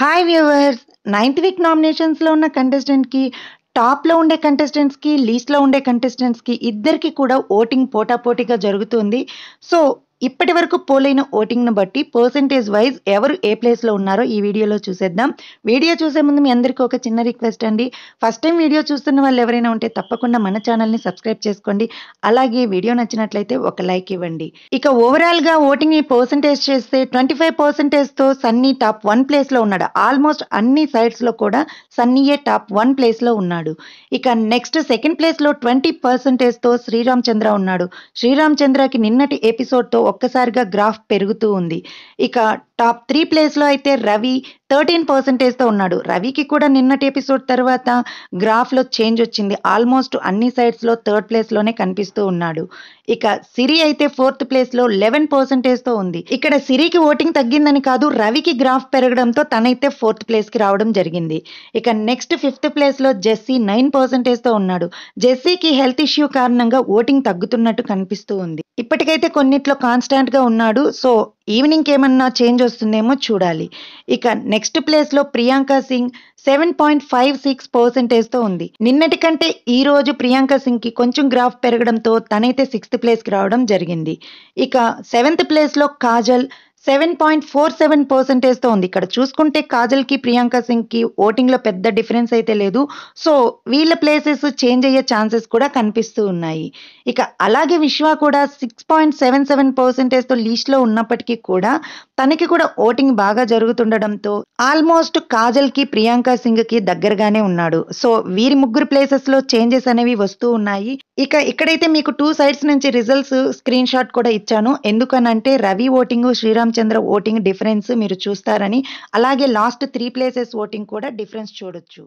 hi viewers ninth week నామినేషన్స్లో ఉన్న కంటెస్టెంట్కి టాప్లో ఉండే కంటెస్టెంట్స్కి లీస్ట్లో ఉండే కంటెస్టెంట్స్కి ఇద్దరికి కూడా ఓటింగ్ పోటాపోటీగా జరుగుతుంది సో ఇప్పటి వరకు పోలైన ఓటింగ్ను బట్టి పర్సంటేజ్ వైజ్ ఎవరు ఏ ప్లేస్లో ఉన్నారో ఈ వీడియోలో చూసేద్దాం వీడియో చూసే ముందు మీ అందరికీ ఒక చిన్న రిక్వెస్ట్ అండి ఫస్ట్ టైం వీడియో చూస్తున్న వాళ్ళు ఎవరైనా ఉంటే తప్పకుండా మన ఛానల్ని సబ్స్క్రైబ్ చేసుకోండి అలాగే వీడియో నచ్చినట్లయితే ఒక లైక్ ఇవ్వండి ఇక ఓవరాల్గా ఓటింగ్ని పర్సంటేజ్ చేస్తే twenty five Sunny top one ప్లేస్లో ఉన్నాడు ఆల్మోస్ట్ అన్ని సైడ్స్లో కూడా సన్నీయే టాప్ వన్ ప్లేస్లో ఉన్నాడు ఇక నెక్స్ట్ సెకండ్ ప్లేస్లో ట్వంటీ పర్సంటేజ్తో శ్రీరామ్ చంద్ర ఉన్నాడు శ్రీరామ్ చంద్రకి నిన్నటి ఎపిసోడ్తో ఒక్కసారిగా గ్రాఫ్ పెరుగుతూ ఉంది ఇక టాప్ త్రీ ప్లేస్లో అయితే రవి థర్టీన్ పర్సెంటేజ్తో ఉన్నాడు రవికి కూడా నిన్నటి ఎపిసోడ్ తర్వాత గ్రాఫ్లో చేంజ్ వచ్చింది ఆల్మోస్ట్ అన్ని సైడ్స్లో థర్డ్ ప్లేస్లోనే కనిపిస్తూ ఉన్నాడు ఇక సిరి అయితే ఫోర్త్ ప్లేస్లో లెవెన్ పర్సెంటేజ్తో ఉంది ఇక్కడ సిరికి ఓటింగ్ తగ్గిందని కాదు రవికి గ్రాఫ్ పెరగడంతో తనైతే ఫోర్త్ ప్లేస్కి రావడం జరిగింది ఇక నెక్స్ట్ ఫిఫ్త్ ప్లేస్లో జెస్సీ నైన్ పర్సెంటేజ్తో ఉన్నాడు జెస్సీకి హెల్త్ ఇష్యూ కారణంగా ఓటింగ్ తగ్గుతున్నట్టు కనిపిస్తూ ఉంది ఇప్పటికైతే కొన్నిట్లో కాన్స్టాంట్గా ఉన్నాడు సో ఈవినింగ్ ఏమన్నా చేంజ్ వస్తుందేమో చూడాలి ఇక నెక్స్ట్ ప్లేస్లో Priyanka Singh seven point five six పర్సెంటేజ్తో ఉంది నిన్నటి కంటే ఈరోజు ప్రియాంక సింగ్కి కొంచెం గ్రాఫ్ పెరగడంతో తనైతే సిక్స్త్ ప్లేస్కి రావడం జరిగింది ఇక సెవెంత్ ప్లేస్లో Kajal seven point four seven పర్సెంటేజ్తో ఉంది ఇక్కడ చూసుకుంటే కాజల్కి ప్రియాంక సింగ్కి ఓటింగ్లో పెద్ద డిఫరెన్స్ అయితే లేదు సో వీళ్ళ ప్లేసెస్ చేంజ్ అయ్యే ఛాన్సెస్ కూడా కనిపిస్తూ ఉన్నాయి ఇక అలాగే విశ్వ కూడా సిక్స్ పాయింట్ సెవెన్ సెవెన్ పర్సెంటేజ్తో లీస్ట్లో ఉన్నప్పటికీ కూడా తనకి కూడా ఓటింగ్ బాగా జరుగుతుండడంతో ఆల్మోస్ట్ కాజల్కి ప్రియాంక సింగ్కి దగ్గరగానే ఉన్నాడు సో వీరి ముగ్గురు ప్లేసెస్లో చేంజెస్ అనేవి వస్తూ ఉన్నాయి ఇక ఇక్కడైతే మీకు టూ సైడ్స్ నుంచి రిజల్ట్స్ స్క్రీన్ షాట్ కూడా ఇచ్చాను ఎందుకనంటే Ravi voting Sriramachandra voting difference మీరు చూస్తారని అలాగే లాస్ట్ త్రీ ప్లేసెస్ ఓటింగ్ కూడా డిఫరెన్స్ చూడొచ్చు